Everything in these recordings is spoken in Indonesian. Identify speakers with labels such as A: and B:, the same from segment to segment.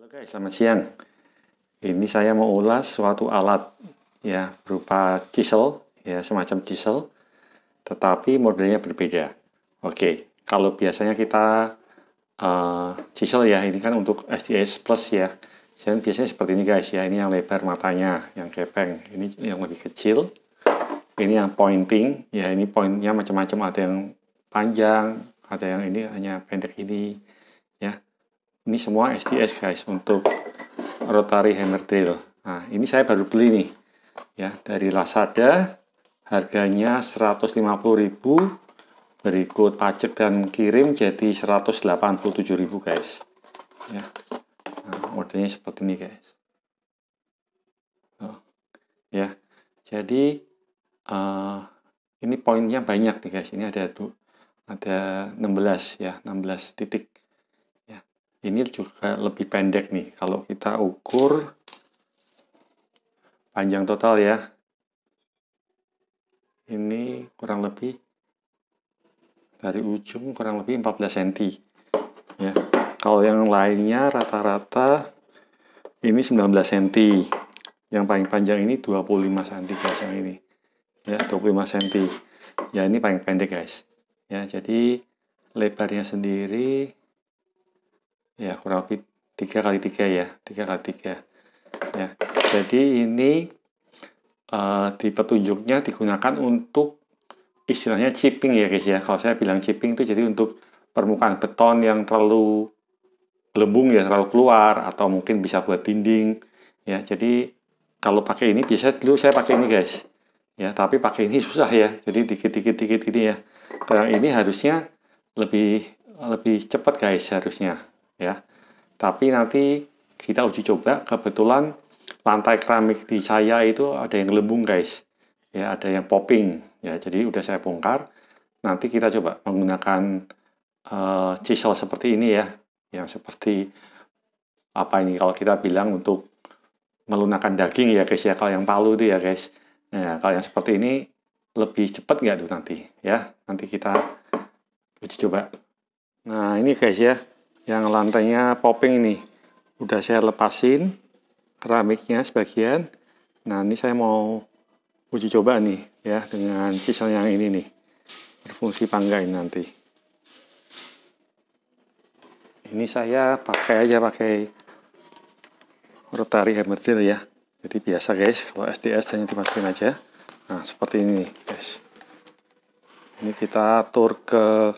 A: Halo guys, selamat siang. Ini saya mau ulas suatu alat ya berupa chisel ya semacam chisel tetapi modelnya berbeda. Oke, kalau biasanya kita uh, chisel ya ini kan untuk SDS Plus ya. saya biasanya seperti ini guys ya, ini yang lebar matanya, yang kepeng, ini yang lebih kecil. Ini yang pointing, ya ini poinnya macam-macam ada yang panjang, ada yang ini hanya pendek ini ya ini semua SDS guys untuk rotary hammer drill nah ini saya baru beli nih ya dari Lazada harganya 150.000 berikut pajak dan kirim jadi 187.000 guys ya nah, modelnya seperti ini guys oh, ya jadi uh, ini poinnya banyak nih guys ini ada tuh ada 16 ya 16 titik ini juga lebih pendek nih kalau kita ukur panjang total ya ini kurang lebih dari ujung kurang lebih 14 cm ya kalau yang lainnya rata-rata ini 19 cm yang paling panjang ini 25 cm guys yang ini ya 25 cm ya ini paling pendek guys ya jadi lebarnya sendiri ya kurang lebih tiga kali tiga ya tiga kali tiga ya jadi ini uh, eh, tipe tunjuknya digunakan untuk istilahnya chipping ya guys ya kalau saya bilang chipping itu jadi untuk permukaan beton yang terlalu gelembung ya terlalu keluar atau mungkin bisa buat dinding ya jadi kalau pakai ini bisa dulu saya pakai ini guys ya tapi pakai ini susah ya jadi dikit dikit dikit ini ya kalau nah, ini harusnya lebih lebih cepat guys harusnya ya. Tapi nanti kita uji coba kebetulan lantai keramik di saya itu ada yang gelembung guys. Ya, ada yang popping ya. Jadi udah saya bongkar. Nanti kita coba menggunakan uh, chisel seperti ini ya, yang seperti apa ini kalau kita bilang untuk melunakan daging ya guys ya kalau yang palu itu ya guys nah kalau yang seperti ini lebih cepat nggak tuh nanti ya nanti kita uji coba nah ini guys ya yang lantainya popping ini udah saya lepasin keramiknya sebagian nah ini saya mau uji coba nih ya dengan sisa yang ini nih berfungsi panggai nanti ini saya pakai aja pakai rotary hammer drill ya jadi biasa guys kalau SDS hanya dimasukin aja nah seperti ini guys ini kita atur ke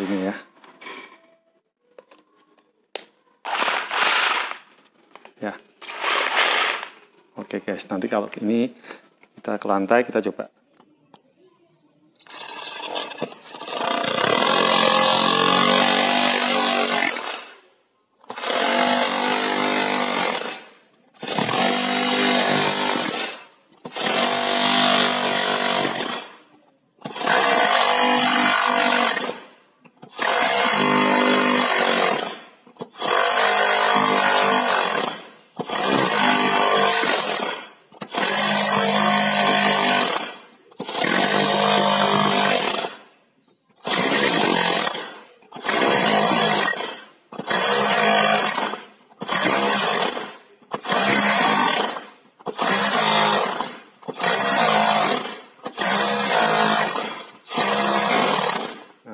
A: ini ya ya oke guys nanti kalau ini kita ke lantai kita coba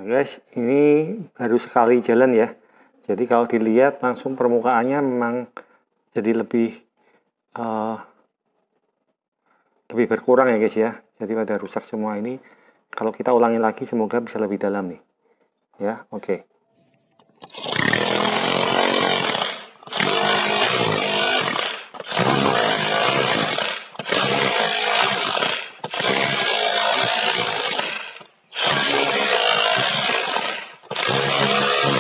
A: guys, ini baru sekali jalan ya. Jadi kalau dilihat langsung permukaannya memang jadi lebih uh, lebih berkurang ya guys ya. Jadi pada rusak semua ini. Kalau kita ulangi lagi semoga bisa lebih dalam nih. Ya, oke. Okay. Nah,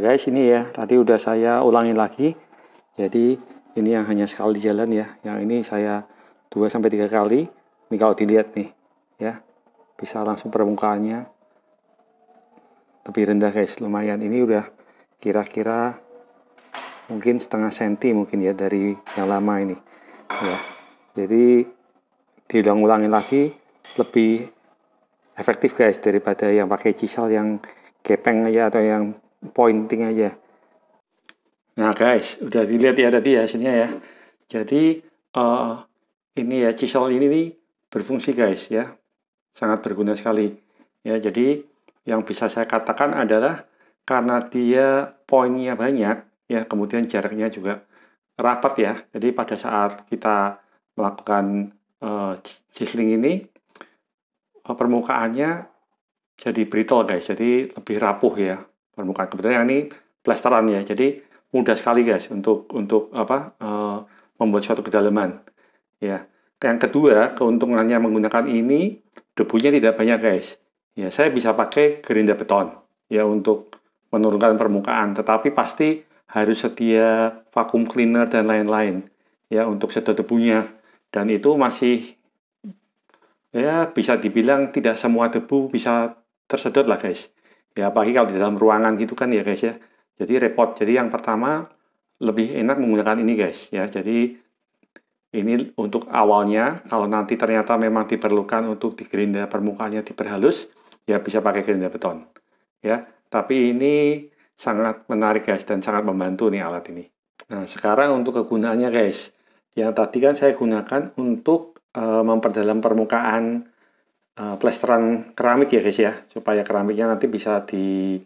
A: guys ini ya tadi udah saya ulangi lagi jadi ini yang hanya sekali jalan ya yang ini saya 2 sampai kali ini kalau dilihat nih ya bisa langsung permukaannya lebih rendah guys lumayan ini udah kira-kira mungkin setengah senti mungkin ya dari yang lama ini ya jadi diulang ulangin lagi lebih efektif guys daripada yang pakai cisel yang gepeng aja atau yang pointing aja nah guys udah dilihat ya tadi ya hasilnya ya jadi uh, ini ya cisel ini nih berfungsi guys ya sangat berguna sekali. Ya, jadi yang bisa saya katakan adalah karena dia poinnya banyak, ya kemudian jaraknya juga rapat ya. Jadi pada saat kita melakukan uh, ini uh, permukaannya jadi brittle guys, jadi lebih rapuh ya permukaan. Kebetulan yang ini plesteran ya, jadi mudah sekali guys untuk untuk apa uh, membuat suatu kedalaman. Ya, yang kedua keuntungannya menggunakan ini debunya tidak banyak guys. Ya saya bisa pakai gerinda beton ya untuk menurunkan permukaan, tetapi pasti harus setia vacuum cleaner dan lain-lain ya untuk sedot debunya dan itu masih ya bisa dibilang tidak semua debu bisa tersedot lah guys ya apalagi kalau di dalam ruangan gitu kan ya guys ya jadi repot jadi yang pertama lebih enak menggunakan ini guys ya jadi ini untuk awalnya, kalau nanti ternyata memang diperlukan untuk di gerinda permukaannya diperhalus, ya bisa pakai gerinda beton. Ya, tapi ini sangat menarik guys dan sangat membantu nih alat ini. Nah, sekarang untuk kegunaannya guys. Yang tadi kan saya gunakan untuk e, memperdalam permukaan e, plesteran keramik ya guys ya, supaya keramiknya nanti bisa di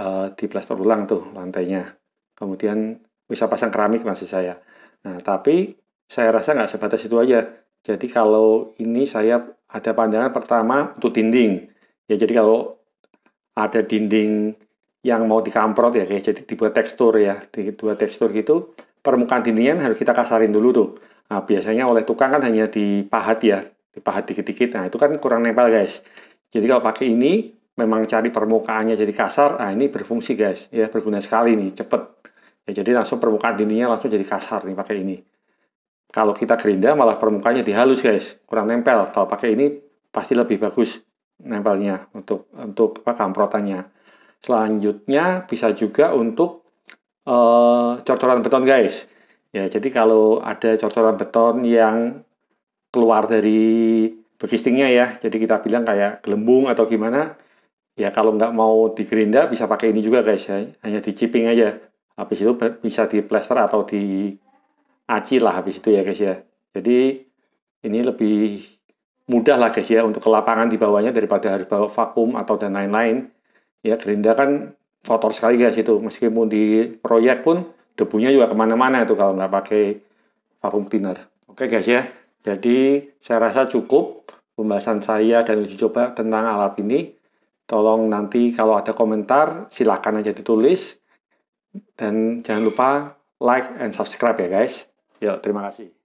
A: di eh, diplester ulang tuh lantainya. Kemudian bisa pasang keramik masih saya. Nah, tapi saya rasa nggak sebatas itu aja. Jadi kalau ini saya ada pandangan pertama untuk dinding. Ya jadi kalau ada dinding yang mau dikamprot ya kayak jadi dibuat tekstur ya, dibuat tekstur gitu, permukaan dindingnya harus kita kasarin dulu tuh. Nah, biasanya oleh tukang kan hanya dipahat ya, dipahat dikit-dikit. Nah, itu kan kurang nempel, guys. Jadi kalau pakai ini memang cari permukaannya jadi kasar. Nah, ini berfungsi, guys. Ya, berguna sekali nih, cepet. Ya, jadi langsung permukaan dindingnya langsung jadi kasar nih pakai ini. Kalau kita gerinda malah permukaannya dihalus guys, kurang nempel. Kalau pakai ini pasti lebih bagus nempelnya untuk untuk apa kamprotannya. Selanjutnya bisa juga untuk uh, cor-coran beton guys. Ya, jadi kalau ada cor-coran beton yang keluar dari bekistingnya ya, jadi kita bilang kayak gelembung atau gimana, ya kalau nggak mau digerinda bisa pakai ini juga guys ya, hanya di chipping aja. Habis itu bisa di plaster atau di aci lah habis itu ya guys ya. Jadi ini lebih mudah lah guys ya untuk ke lapangan di bawahnya daripada harus bawa vakum atau dan lain-lain. Ya gerinda kan kotor sekali guys itu meskipun di proyek pun debunya juga kemana-mana itu kalau nggak pakai vakum cleaner. Oke guys ya, jadi saya rasa cukup pembahasan saya dan uji coba tentang alat ini. Tolong nanti kalau ada komentar silahkan aja ditulis. Dan jangan lupa like and subscribe ya guys. Ya, terima kasih.